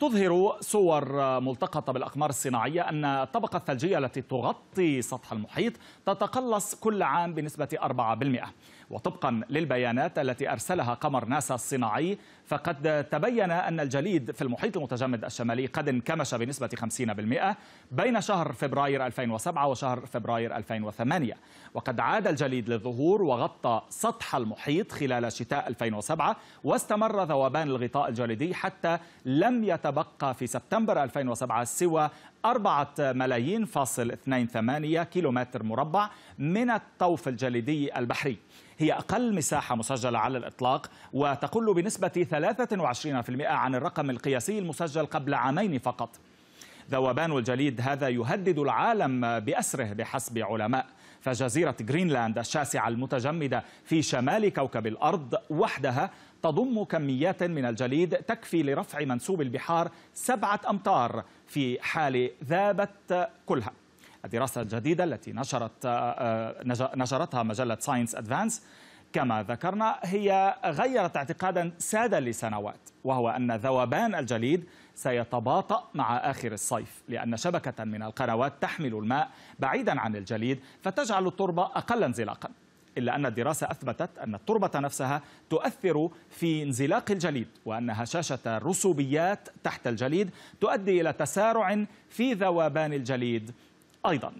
تظهر صور ملتقطة بالأقمار الصناعية أن الطبقة الثلجية التي تغطي سطح المحيط تتقلص كل عام بنسبة 4% وطبقا للبيانات التي أرسلها قمر ناسا الصناعي فقد تبين أن الجليد في المحيط المتجمد الشمالي قد انكمش بنسبة 50% بين شهر فبراير 2007 وشهر فبراير 2008 وقد عاد الجليد للظهور وغطى سطح المحيط خلال شتاء 2007 واستمر ذوبان الغطاء الجليدي حتى لم يت تتبقى في سبتمبر 2007 سوى 4 ملايين فاصل 28 كيلومتر مربع من الطوف الجليدي البحري هي أقل مساحة مسجلة على الإطلاق وتقل بنسبة 23% عن الرقم القياسي المسجل قبل عامين فقط ذوبان الجليد هذا يهدد العالم بأسره بحسب علماء فجزيرة جرينلاند الشاسعة المتجمدة في شمال كوكب الأرض وحدها تضم كميات من الجليد تكفي لرفع منسوب البحار سبعة أمتار في حال ذابت كلها الدراسة الجديدة التي نشرت آه، نشرتها مجلة ساينس أدفانس كما ذكرنا هي غيرت اعتقادا ساد لسنوات وهو أن ذوبان الجليد سيتباطأ مع آخر الصيف لأن شبكة من القنوات تحمل الماء بعيدا عن الجليد فتجعل التربة أقل انزلاقا إلا أن الدراسة أثبتت أن التربة نفسها تؤثر في انزلاق الجليد وأن هشاشة الرسوبيات تحت الجليد تؤدي إلى تسارع في ذوبان الجليد أيضاً